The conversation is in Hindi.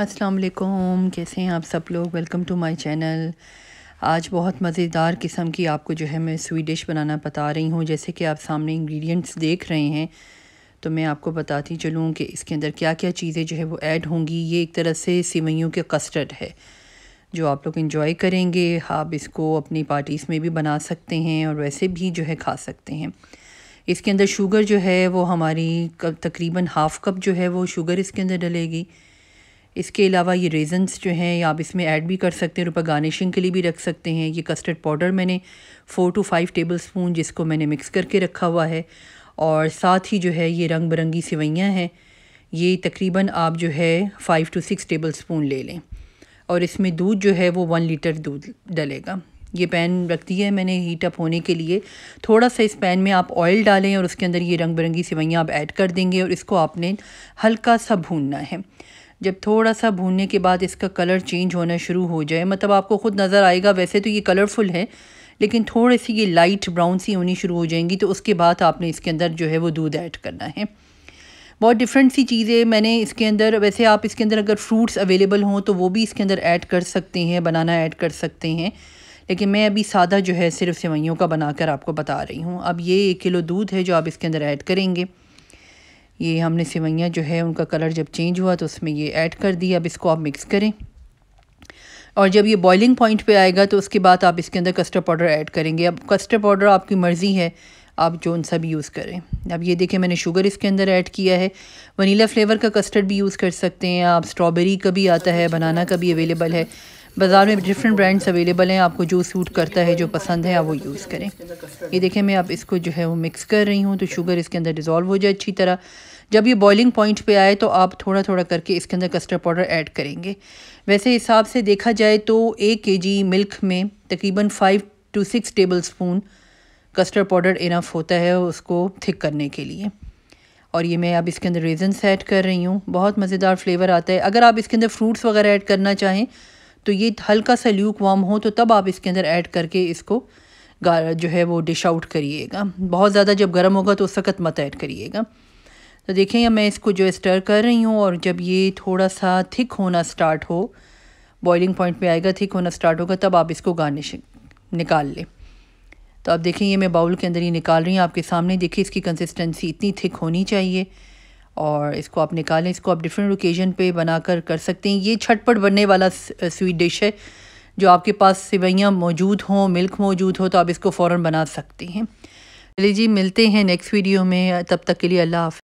अस्सलाम वालेकुम कैसे हैं आप सब लोग वेलकम टू माय चैनल आज बहुत मज़ेदार किस्म की आपको जो है मैं स्वीट डिश बनाना बता रही हूँ जैसे कि आप सामने इंग्रेडिएंट्स देख रहे हैं तो मैं आपको बताती चलूँ कि इसके अंदर क्या क्या चीज़ें जो है वो ऐड होंगी ये एक तरह से सिवैयों के कस्टर्ड है जो आप लोग इंजॉय करेंगे आप इसको अपनी पार्टीज़ में भी बना सकते हैं और वैसे भी जो है खा सकते हैं इसके अंदर शुगर जो है वो हमारी तकरीबन हाफ़ कप जो है वो शुगर इसके अंदर डलेगी इसके अलावा ये रेजन्स जो हैं आप इसमें ऐड भी कर सकते हैं रुपये गार्निशिंग के लिए भी रख सकते हैं ये कस्टर्ड पाउडर मैंने four to five tablespoon जिसको मैंने मिक्स करके रखा हुआ है और साथ ही जो है ये रंग बिरंगी सिवैयाँ हैं ये तकरीबन आप जो है five to six tablespoon ले लें और इसमें दूध जो है वो वन लीटर दूध डलेगा ये पैन रख दिया है मैंने हीट अप होने के लिए थोड़ा सा इस पैन में आप ऑयल डालें और उसके अंदर ये रंग बिरंगी सिवैयाँ आप ऐड कर देंगे और इसको आपने हल्का सा भूनना है जब थोड़ा सा भूनने के बाद इसका कलर चेंज होना शुरू हो जाए मतलब आपको ख़ुद नज़र आएगा वैसे तो ये कलरफुल है लेकिन थोड़ी सी ये लाइट ब्राउन सी होनी शुरू हो जाएंगी तो उसके बाद आपने इसके अंदर जो है वो दूध ऐड करना है बहुत डिफरेंट सी चीज़ें मैंने इसके अंदर वैसे आप इसके अंदर अगर फ्रूट्स अवेलेबल हों तो वो भी इसके अंदर ऐड कर सकते हैं बनाना ऐड कर सकते हैं लेकिन मैं अभी सादा जो है सिर्फ सेवैयों का बनाकर आपको बता रही हूँ अब ये एक किलो दूध है जो आप इसके अंदर ऐड करेंगे ये हमने सिवैयाँ जो है उनका कलर जब चेंज हुआ तो उसमें ये ऐड कर दिया अब इसको आप मिक्स करें और जब ये बॉइलिंग पॉइंट पे आएगा तो उसके बाद आप इसके अंदर कस्टर्ड पाउडर ऐड करेंगे अब कस्टर्ड पाउडर आपकी मर्ज़ी है आप जो उन सब यूज़ करें अब ये देखें मैंने शुगर इसके अंदर ऐड किया है वनीला फ्लेवर का कस्टर्ड भी यूज़ कर सकते हैं आप स्ट्रॉबेरी का भी आता है बनाना का भी अवेलेबल है बाज़ार में डिफरेंट ब्रांड्स अवेलेबल हैं आपको जो सूट करता है जो पसंद है आप वो यूज़ करें ये देखें मैं आप इसको जो है वो मिक्स कर रही हूँ तो शुगर इसके अंदर डिज़ोल्व हो जाए अच्छी तरह जब ये बॉइलिंग पॉइंट पे आए तो आप थोड़ा थोड़ा करके इसके अंदर कस्टर्ड पाउडर ऐड करेंगे वैसे हिसाब से देखा जाए तो एक के जी मिल्क में तकरीबन five to six tablespoon custard powder enough होता है उसको थिक करने के लिए और ये मैं अब इसके अंदर रेजन ऐड कर रही हूँ बहुत मज़ेदार फ्लेवर आता है अगर आप इसके अंदर फ्रूट्स वगैरह ऐड करना चाहें तो ये हल्का सा ल्यूक वार्म हो तो तब आप इसके अंदर ऐड करके इसको जो है वो डिश आउट करिएगा बहुत ज़्यादा जब गर्म होगा तो उस वक्त मत ऐड करिएगा तो देखें मैं इसको जो स्टर कर रही हूँ और जब ये थोड़ा सा थिक होना स्टार्ट हो बॉइलिंग पॉइंट पे आएगा थिक होना स्टार्ट होगा तब आप इसको गार्निश निकाल लें तो आप देखें ये मैं बाउल के अंदर ही निकाल रही हूँ आपके सामने देखिए इसकी कंसिस्टेंसी इतनी थिक होनी चाहिए और इसको आप निकालें इसको आप डिफरेंट ओकेजन पे बनाकर कर सकते हैं ये छटपट बनने वाला स्वीट डिश है जो आपके पास सिवैयाँ मौजूद हों मिल्क मौजूद हो तो आप इसको फ़ौर बना सकते हैं चलिए जी मिलते हैं नेक्स्ट वीडियो में तब तक के लिए अल्लाह हाफ